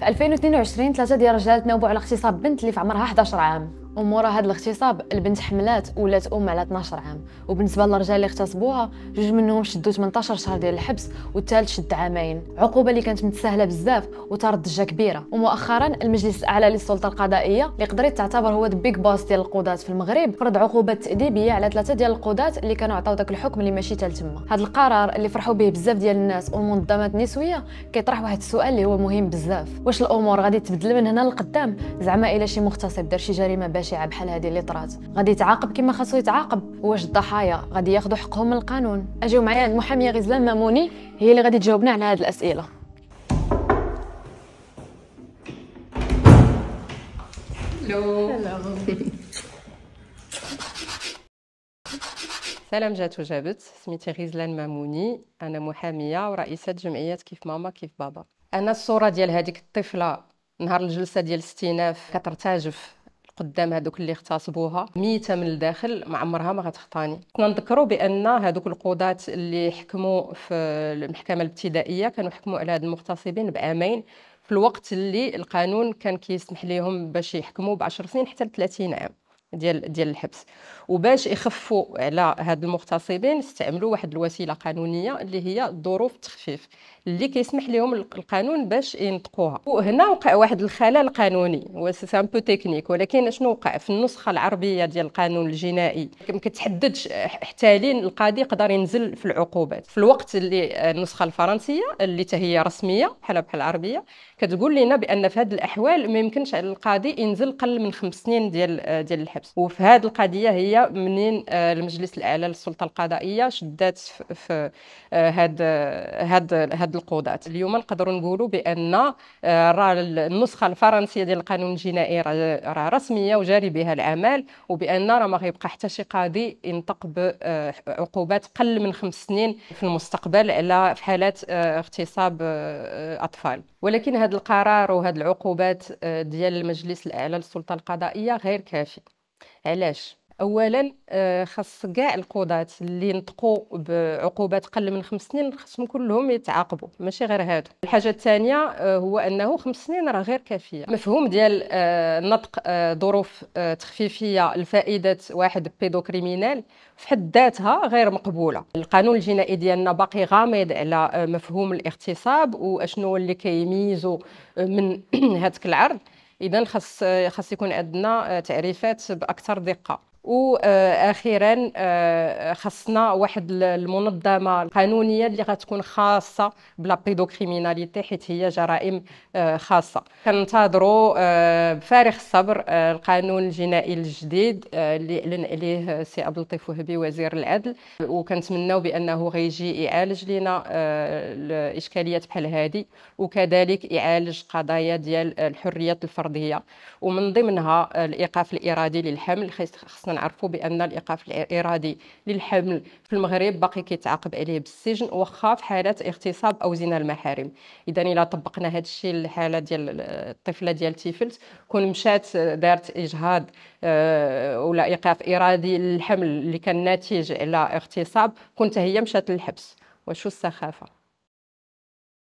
في 2022 ثلاثه ديال الرجال تنوبوا على اغتصاب بنت اللي في عمرها 11 عام ومورا هذا الاغتصاب البنت حملات ولات ام على 12 عام وبالنسبه للرجال اللي اغتصبوها جوج منهم شدوا 18 شهر ديال الحبس والثالث شد عامين عقوبه اللي كانت متساهله بزاف وطارت ضجه كبيره ومؤخرا المجلس الاعلى للسلطه القضائيه اللي قدرت تعتبر هو البيك بوس ديال القضاة في المغرب فرض عقوبه تاديبيه على ثلاثه ديال القضاة اللي كانوا عطاو داك الحكم اللي ماشي تال تما هذا القرار اللي فرحوا به بزاف ديال الناس والمنظمات النسويه كيطرح واحد السؤال اللي هو مهم بزاف واش الامور غادي تبدل من هنا لقدام زعما الا شي مغتصب دار شي جريمه باش بشعه بحال هذه اللي طرات غادي يتعاقب كما خاصو يتعاقب واش الضحايا غادي ياخذوا حقهم من القانون اجيو معايا المحاميه غزلان ماموني هي اللي غادي تجاوبنا على هاد الاسئله سلام جات وجابت سميتي غزلان ماموني انا محاميه ورئيسه جمعيه كيف ماما كيف بابا انا الصوره ديال هذيك الطفله نهار الجلسه ديال الاستئناف كترتجف قدام هذوك اللي اغتصبوها ميته من الداخل ما عمرها ما غتخطاني كنا نذكروا بان هذوك القضاة اللي حكموا في المحكمه الابتدائيه كانوا حكموا على هاد المغتصبين بعامين في الوقت اللي القانون كان كيسمح ليهم باش يحكموا ب 10 سنين حتى ل 30 عام ديال ديال الحبس وباش يخفوا على هاد المغتصبين استعملوا واحد الوسيله قانونيه اللي هي ظروف التخفيف اللي كيسمح لهم القانون باش ينطقوها وهنا وقع واحد الخلل قانوني هو سي بو تكنيك ولكن شنو وقع في النسخه العربيه ديال القانون الجنائي ما كتحددش حتى لين القاضي يقدر ينزل في العقوبات في الوقت اللي النسخه الفرنسيه اللي حتى هي رسميه بحال بحال العربيه كتقول لنا بان في هذه الاحوال ما يمكنش على القاضي ينزل قل من خمس سنين ديال ديال الحبس الحبس وفي هذه القضيه هي منين آه، المجلس الاعلى للسلطه القضائيه شدات في آه، هاد هاد هاد القضاة اليوم نقدروا نقولوا بان آه، راه النسخه الفرنسيه ديال القانون الجنائي راه رسميه وجاري بها العمل وبان راه ما غيبقى حتى شي قاضي ينطق بعقوبات قل من خمس سنين في المستقبل على في حالات اغتصاب اطفال ولكن هذا القرار وهذه العقوبات ديال المجلس الاعلى للسلطه القضائيه غير كافي علاش اولا آه، خاص كاع القضاة اللي نطقوا بعقوبات قل من خمس سنين خصهم كلهم يتعاقبوا ماشي غير هادو الحاجه الثانيه آه، هو انه خمس سنين راه غير كافيه مفهوم ديال آه، نطق ظروف تخفيفيه لفائده واحد بيدو كريمينال في حد ذاتها غير مقبوله القانون الجنائي ديالنا باقي غامض على مفهوم الاغتصاب واشنو اللي كيميزو من هذاك العرض اذا خاص خاص يكون عندنا تعريفات باكثر دقه واخيرا آه، خصنا واحد المنظمه قانونيه اللي غتكون خاصه بلا بيدوكريميناليتي حيت هي جرائم آه، خاصه كنتظروا بفارغ آه، الصبر القانون الجنائي الجديد اللي اعلن عليه سي عبد اللطيف وهبي وزير العدل وكنتمناو بانه غيجي يعالج لنا الاشكاليات بحال هذه وكذلك يعالج قضايا ديال الحريات الفرديه ومن ضمنها الايقاف الارادي للحمل خصنا كنعرفوا نعرفوا بان الايقاف الارادي للحمل في المغرب باقي كيتعاقب عليه بالسجن واخا في حالات اغتصاب او زنا المحارم اذا الا طبقنا هذا الشيء للحاله ديال الطفله ديال تيفلت كون مشات دارت اجهاض آه، ولا ايقاف ارادي للحمل اللي كان ناتج على اغتصاب كنت هي مشات للحبس وشو السخافه